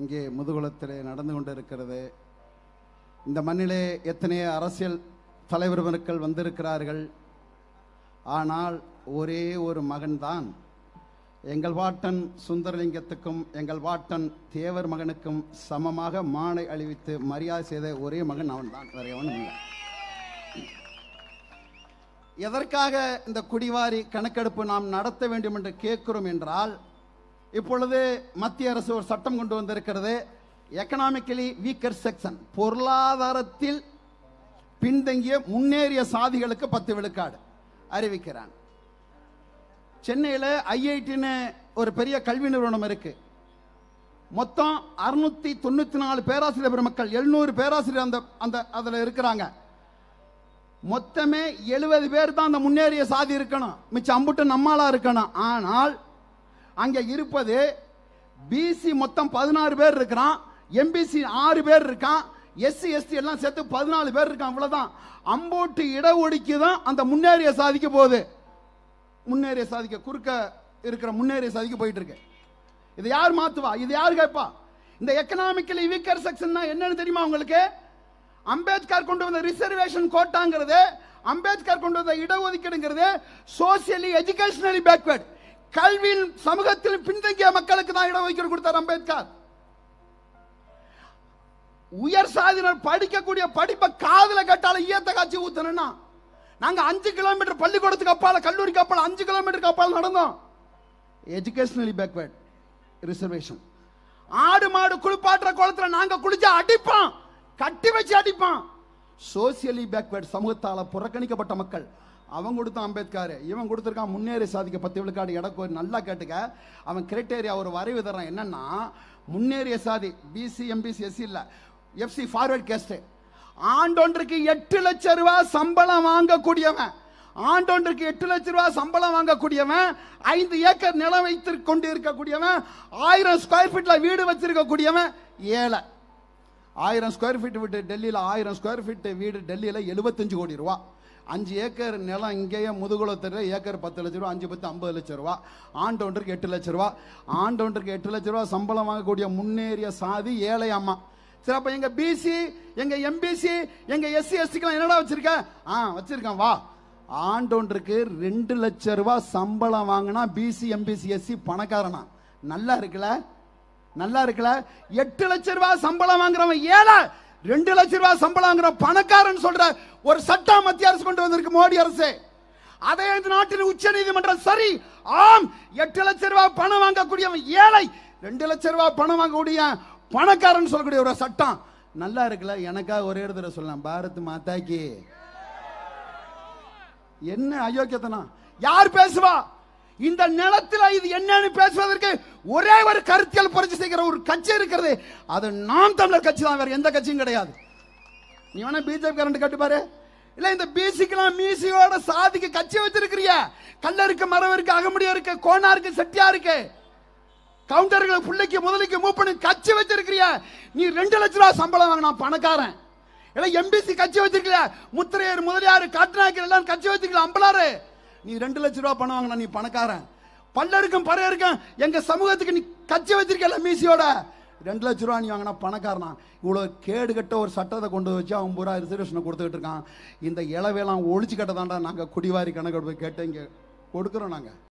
இங்கே முதுகுலத்தில் நடந்து கொண்டிருக்கிறது இந்த மண்ணிலே எத்தனையோ அரசியல் தலைவர்கள் வந்திருக்கிறார்கள் ஆனால் ஒரே ஒரு மகன்தான் எங்கள் வாட்டன் சுந்தரலிங்கத்துக்கும் எங்கள் வாட்டன் தேவர் மகனுக்கும் சமமாக மானை அழிவித்து மரியாதை செய்த ஒரே மகன் அவன் தான் வேற எவனும் இல்லை எதற்காக இந்த குடிவாரி கணக்கெடுப்பு நாம் நடத்த வேண்டும் என்று கேட்கிறோம் என்றால் இப்பொழுது மத்திய அரசு ஒரு சட்டம் கொண்டு வந்திருக்கிறது எக்கனாமிக்கலி வீக்கர் செக்ஷன் பொருளாதாரத்தில் பின்தங்கிய முன்னேறிய சாதிகளுக்கு பத்து விழுக்காடு அறிவிக்கிறான் சென்னையில் ஐஐடின்னு ஒரு பெரிய கல்வி நிறுவனம் இருக்கு மொத்தம் அறுநூத்தி தொண்ணூத்தி நாலு பேராசிரியர் பெருமக்கள் எழுநூறு பேராசிரியர் அந்த அந்த அதில் இருக்கிறாங்க மொத்தமே எழுபது பேர் தான் அந்த முன்னேறிய சாதி இருக்கணும் மிச்சம் அம்புட்டு நம்மளா இருக்கணும் ஆனால் அங்கே இருப்பது பிசி மொத்தம் பதினாறு பேர் இருக்கிறான் எம்பிசி ஆறு பேர் இருக்கான் எஸ்சி எஸ்டி எல்லாம் சேர்த்து பதினாலு பேர் இருக்கான் அவ்வளோதான் அம்போட்டு இடஒடுக்கி தான் அந்த முன்னேறிய சாதிக்க போகுது முன்னேறிய சாதிக்க குறுக்க இருக்கிற முன்னேறிய சாதிக்க போயிட்டு இருக்கு இது யார் மாத்துவா இது யார் கேட்பா இந்த எக்கனாமிக்கலி வீக்கர் செக்ஷன் என்னன்னு தெரியுமா உங்களுக்கு அம்பேத்கர் கொண்டு வந்த ரிசர்வேஷன் கோட்டாங்கிறது அம்பேத்கர் கொண்டு வந்த இடஒதுக்கீடுங்கிறது சோசியலி எஜுகேஷனலி பேக்வேர்டு கல்வியில் சமூகத்தில் பின்தங்கிய மக்களுக்கு தான் இடம் வைக்கிற கொடுத்தார் அம்பேத்கர் உயர் சாதியினர் படிக்கக்கூடிய படிப்பை காதல கட்டால இயத்த காட்சி ஊத்தணும்னா நாங்க அஞ்சு கிலோமீட்டர் பள்ளிக்கூடத்துக்கு அப்பால கல்லூரிக்கு அப்பால அஞ்சு கிலோமீட்டருக்கு அப்பால் நடந்தோம் எஜுகேஷனலி பேக்வேர்ட் ரிசர்வேஷன் ஆடு மாடு குளிப்பாட்டுற குளத்துல நாங்க குளிச்சா அடிப்போம் கட்டி வச்சு அடிப்போம் சோசியலி பேக்வேர்ட் சமூகத்தால புறக்கணிக்கப்பட்ட மக்கள் அவன் கொடுத்தான் அம்பேத்கர் இவன் கொடுத்துருக்கான் முன்னேறி சாதிக்க பத்து விழுக்காடு இடக்கோ நல்லா கேட்டுக்க அவன் கிரைட்டேரியா ஒரு வரைவு தர்றான் என்னன்னா முன்னேறிய சாதி பிசி எம்பிசி எஸ்சி இல்லை எஃப்சி ஃபார்வர்ட் கேஸ்ட்டு ஆண்டொன்றுக்கு எட்டு லட்ச ரூபா சம்பளம் வாங்கக்கூடியவன் ஆண்டொன்றுக்கு எட்டு லட்ச ரூபா சம்பளம் வாங்கக்கூடியவன் ஐந்து ஏக்கர் நிலம் வைத்து கொண்டு இருக்கக்கூடியவன் ஆயிரம் ஸ்கொயர் ஃபீட்டில் வீடு வச்சிருக்கக்கூடியவன் ஏழை ஆயிரம் ஸ்கொயர் ஃபீட் விட்டு டெல்லியில் ஆயிரம் ஸ்கொயர் ஃபீட்டு வீடு டெல்லியில் எழுபத்தஞ்சு கோடி ரூபா அஞ்சு ஏக்கர் நிலம் இங்கேயே முதுகுளத்தில் ஏக்கர் பத்து லட்ச ரூபா அஞ்சு பத்து ஐம்பது லட்ச ரூபா ஒன்றுக்கு எட்டு லட்ச ரூபா ஒன்றுக்கு எட்டு லட்ச ரூபா சம்பளம் வாங்கக்கூடிய முன்னேறிய சாதி ஏழை அம்மா சரி அப்போ எங்கள் பிசி எங்கள் எம்பிசி எங்கள் எஸ்சி எஸ்டிக்கெலாம் என்னடா வச்சுருக்க ஆ வச்சுருக்கேன் வா ஒன்றுக்கு ரெண்டு லட்ச ரூபா சம்பளம் வாங்கினா பிசி எம்பிசி எஸ்சி பணக்காரனா நல்லா இருக்குல்ல நல்லா இருக்குல்ல எட்டு லட்ச ரூபா சம்பளம் வாங்குறவன் ஏழை ரெண்டு லட்சம் ரூபாய் சம்பளங்கிற பணக்காரன் சொல்ற ஒரு சட்டம் மத்திய அரசு கொண்டு வந்திருக்கு மோடி அரசு அதை இந்த நாட்டின் உச்ச நீதிமன்றம் சரி ஆம் எட்டு லட்சம் ரூபாய் பணம் வாங்கக்கூடியவன் ஏழை ரெண்டு லட்சம் ரூபாய் பணம் வாங்கக்கூடிய பணக்காரன் சொல்லக்கூடிய ஒரு சட்டம் நல்லா இருக்குல்ல எனக்காக ஒரே இடத்துல சொல்லலாம் பாரத் மாதாக்கி என்ன அயோக்கியத்தனா யார் பேசுவா இந்த நிலத்தில் இது என்னன்னு பேசுவதற்கு ஒரே ஒரு கருத்தியல் புரட்சி செய்கிற ஒரு கட்சி இருக்கிறது அது நாம் தமிழர் கட்சி தான் வேற எந்த கட்சியும் கிடையாது நீ வேணா பிஜேபி கரண்ட் கட்டுப்பாரு இல்ல இந்த பிசிக்கெல்லாம் மீசியோட சாதிக்கு கட்சி வச்சிருக்கிறிய கல்ல இருக்கு மரம் இருக்கு அகமுடியா இருக்கு கோணா இருக்கு செட்டியா இருக்கு கவுண்டர்களை பிள்ளைக்கு முதலைக்கு மூவ் பண்ணி கட்சி வச்சிருக்கிறிய நீ ரெண்டு லட்ச ரூபா சம்பளம் வாங்கினா பணக்காரன் இல்லை எம்பிசி கட்சி வச்சிருக்கல முத்திரையர் முதலியார் காட்டுநாயக்கர் எல்லாம் கட்சி வச்சிருக்கல அம்பலாரு நீ ரெண்டு லட்ச ரூபா பணம் வாங்கின நீ பணக்காரன் பல்ல இருக்கும் பற இருக்கும் எங்க சமூகத்துக்கு நீ கச்சி வச்சிருக்கல மீசியோட ரெண்டு லட்ச ரூபா நீ வாங்கினா பணக்காரனா இவ்வளோ கேடு கட்ட ஒரு சட்டத்தை கொண்டு வச்சு அவன் பூரா ரிசர்வேஷனை கொடுத்துக்கிட்டு இருக்கான் இந்த இலவையெல்லாம் ஒழிச்சு கட்டதாண்டா நாங்கள் குடிவாரி கணக்கெடுப்பு கேட்டு இங்கே கொடுக்குறோம் நாங்கள்